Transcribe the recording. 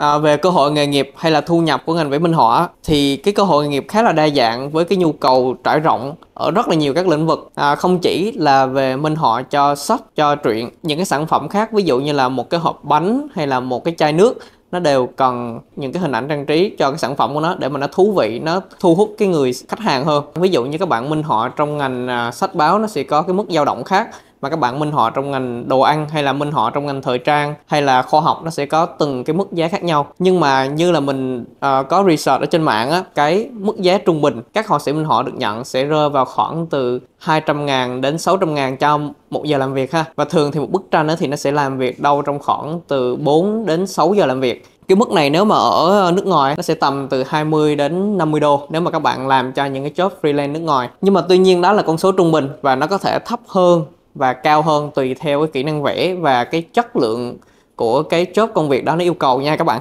à, về cơ hội nghề nghiệp hay là thu nhập của ngành vẽ minh họa thì cái cơ hội nghề nghiệp khá là đa dạng với cái nhu cầu trải rộng ở rất là nhiều các lĩnh vực à, không chỉ là về minh họa cho sách cho truyện những cái sản phẩm khác ví dụ như là một cái hộp bánh hay là một cái chai nước nó đều cần những cái hình ảnh trang trí cho cái sản phẩm của nó để mà nó thú vị nó thu hút cái người khách hàng hơn ví dụ như các bạn minh họa trong ngành à, sách báo nó sẽ có cái mức dao động khác mà các bạn minh họa trong ngành đồ ăn hay là minh họa trong ngành thời trang hay là khoa học nó sẽ có từng cái mức giá khác nhau nhưng mà như là mình uh, có research ở trên mạng á cái mức giá trung bình các họa sĩ minh họa được nhận sẽ rơi vào khoảng từ 200 ngàn đến 600 ngàn cho một giờ làm việc ha và thường thì một bức tranh thì nó sẽ làm việc đâu trong khoảng từ 4 đến 6 giờ làm việc cái mức này nếu mà ở nước ngoài nó sẽ tầm từ 20 đến 50 đô nếu mà các bạn làm cho những cái job freelance nước ngoài nhưng mà tuy nhiên đó là con số trung bình và nó có thể thấp hơn và cao hơn tùy theo cái kỹ năng vẽ và cái chất lượng của cái chốt công việc đó nó yêu cầu nha các bạn